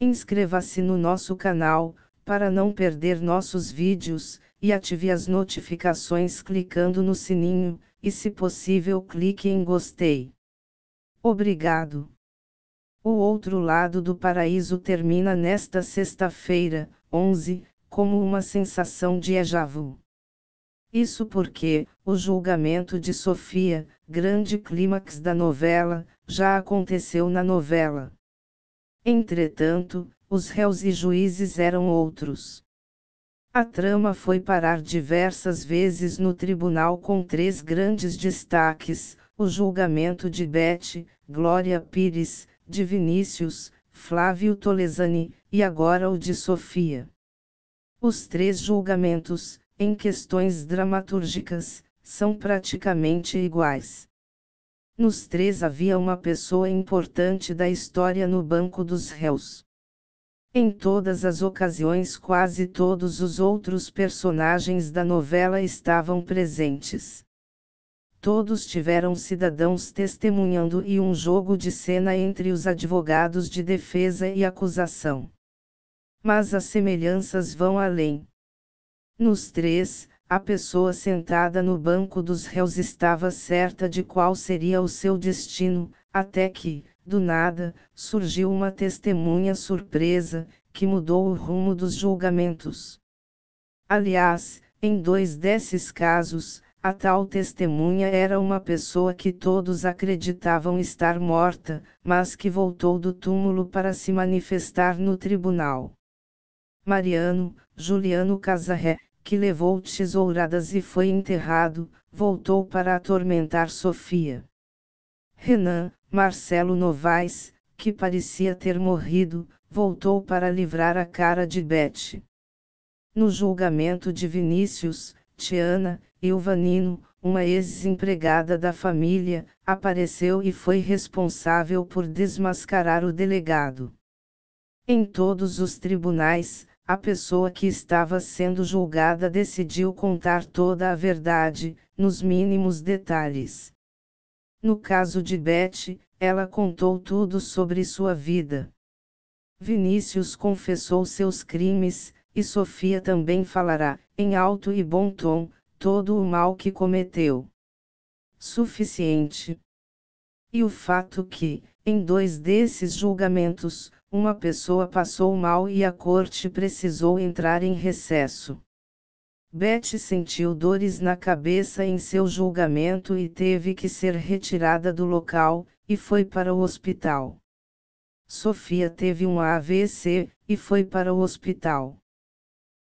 Inscreva-se no nosso canal, para não perder nossos vídeos, e ative as notificações clicando no sininho, e se possível clique em gostei. Obrigado. O outro lado do paraíso termina nesta sexta-feira, 11, como uma sensação de déjà vu. Isso porque, o julgamento de Sofia, grande clímax da novela, já aconteceu na novela. Entretanto, os réus e juízes eram outros. A trama foi parar diversas vezes no tribunal com três grandes destaques: o julgamento de Bete, Glória Pires, de Vinícius, Flávio Tolesani, e agora o de Sofia. Os três julgamentos, em questões dramatúrgicas, são praticamente iguais. Nos três havia uma pessoa importante da história no banco dos réus. Em todas as ocasiões, quase todos os outros personagens da novela estavam presentes. Todos tiveram cidadãos testemunhando e um jogo de cena entre os advogados de defesa e acusação. Mas as semelhanças vão além. Nos três, a pessoa sentada no banco dos réus estava certa de qual seria o seu destino, até que, do nada, surgiu uma testemunha surpresa, que mudou o rumo dos julgamentos. Aliás, em dois desses casos, a tal testemunha era uma pessoa que todos acreditavam estar morta, mas que voltou do túmulo para se manifestar no tribunal. Mariano, Juliano Casarré, que levou tesouradas e foi enterrado, voltou para atormentar Sofia. Renan, Marcelo Novaes, que parecia ter morrido, voltou para livrar a cara de Bete. No julgamento de Vinícius, Tiana, e o Vanino, uma ex-empregada da família, apareceu e foi responsável por desmascarar o delegado. Em todos os tribunais, a pessoa que estava sendo julgada decidiu contar toda a verdade, nos mínimos detalhes. No caso de Beth, ela contou tudo sobre sua vida. Vinícius confessou seus crimes, e Sofia também falará, em alto e bom tom, todo o mal que cometeu. Suficiente e o fato que, em dois desses julgamentos, uma pessoa passou mal e a corte precisou entrar em recesso. Beth sentiu dores na cabeça em seu julgamento e teve que ser retirada do local, e foi para o hospital. Sofia teve um AVC, e foi para o hospital.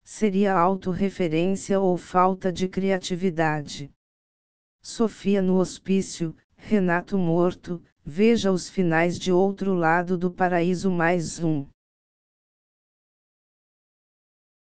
Seria autorreferência ou falta de criatividade. Sofia no hospício, Renato morto, veja os finais de outro lado do paraíso mais um.